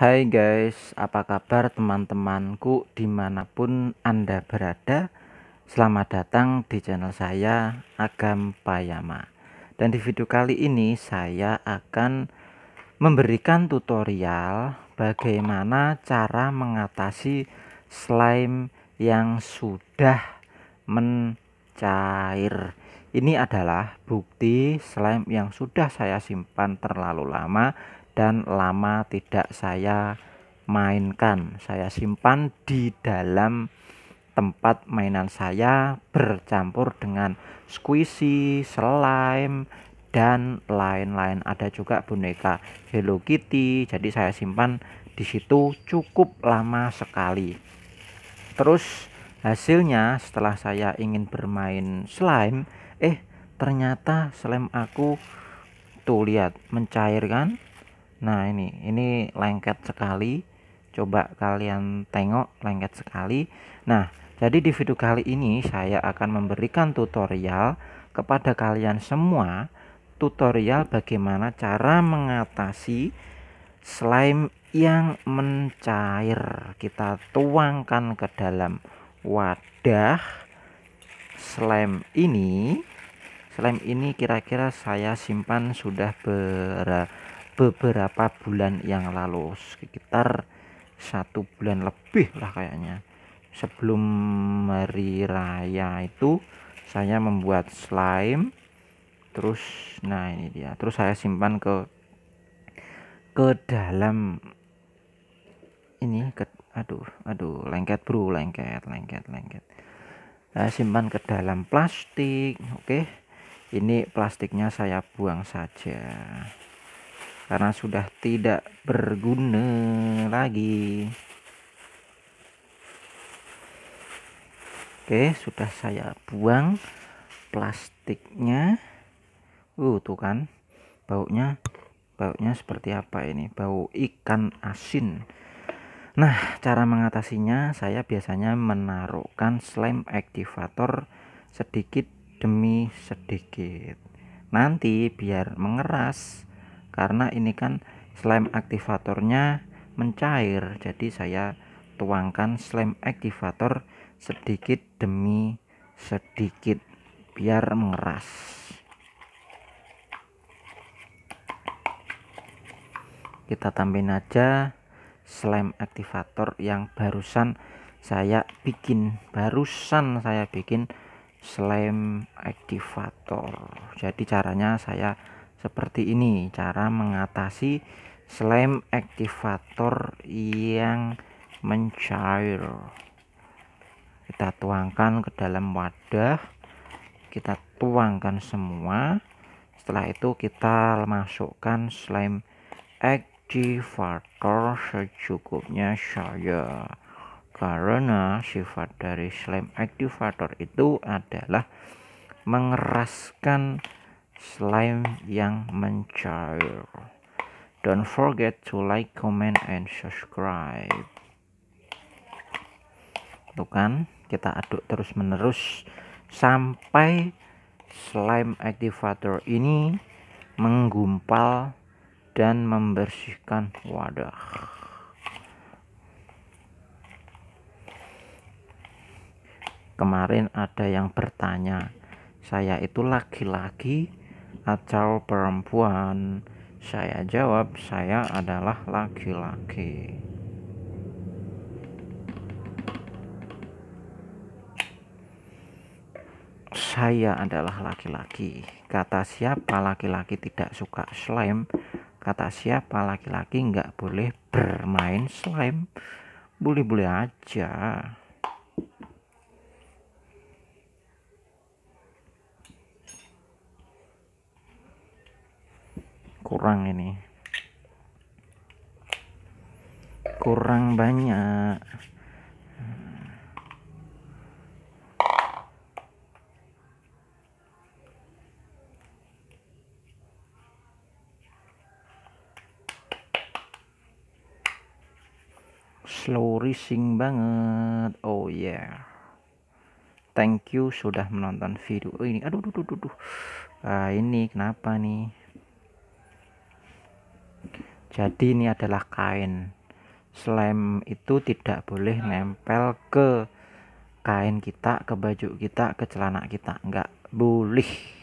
Hai guys, apa kabar teman-temanku dimanapun Anda berada Selamat datang di channel saya Agam Payama Dan di video kali ini saya akan memberikan tutorial Bagaimana cara mengatasi slime yang sudah mencair Ini adalah bukti slime yang sudah saya simpan terlalu lama dan lama tidak saya mainkan. Saya simpan di dalam tempat mainan saya bercampur dengan squishy, slime, dan lain-lain. Ada juga boneka Hello Kitty. Jadi saya simpan di situ cukup lama sekali. Terus hasilnya setelah saya ingin bermain slime, eh ternyata slime aku tuh lihat mencair kan Nah ini, ini lengket sekali. Coba kalian tengok lengket sekali. Nah, jadi di video kali ini saya akan memberikan tutorial kepada kalian semua tutorial bagaimana cara mengatasi slime yang mencair. Kita tuangkan ke dalam wadah slime ini. Slime ini kira-kira saya simpan sudah ber beberapa bulan yang lalu sekitar satu bulan lebih lah kayaknya sebelum hari raya itu saya membuat slime terus nah ini dia terus saya simpan ke ke dalam ini ke aduh aduh lengket bro lengket lengket lengket saya simpan ke dalam plastik oke okay. ini plastiknya saya buang saja karena sudah tidak berguna lagi oke sudah saya buang plastiknya uh tuh kan baunya baunya seperti apa ini bau ikan asin nah cara mengatasinya saya biasanya menaruhkan slime aktivator sedikit demi sedikit nanti biar mengeras karena ini kan slime aktivatornya mencair jadi saya tuangkan slime aktivator sedikit demi sedikit biar mengeras kita tambahin aja slime aktivator yang barusan saya bikin barusan saya bikin slime aktivator jadi caranya saya seperti ini cara mengatasi slime aktivator yang mencair. Kita tuangkan ke dalam wadah. Kita tuangkan semua. Setelah itu kita masukkan slime activator secukupnya saja karena sifat dari slime activator itu adalah mengeraskan slime yang mencair. Don't forget to like, comment, and subscribe. Tuh kan, kita aduk terus menerus sampai slime activator ini menggumpal dan membersihkan wadah. Kemarin ada yang bertanya, saya itu laki-laki atau perempuan? Saya jawab, saya adalah laki-laki. Saya adalah laki-laki. Kata siapa laki-laki tidak suka slime? Kata siapa laki-laki nggak boleh bermain slime? Boleh-boleh aja. kurang ini kurang banyak slow racing banget oh yeah thank you sudah menonton video ini aduh aduh aduh, aduh. Ah, ini kenapa nih jadi ini adalah kain. slime itu tidak boleh nempel ke kain kita, ke baju kita, ke celana kita. Enggak boleh.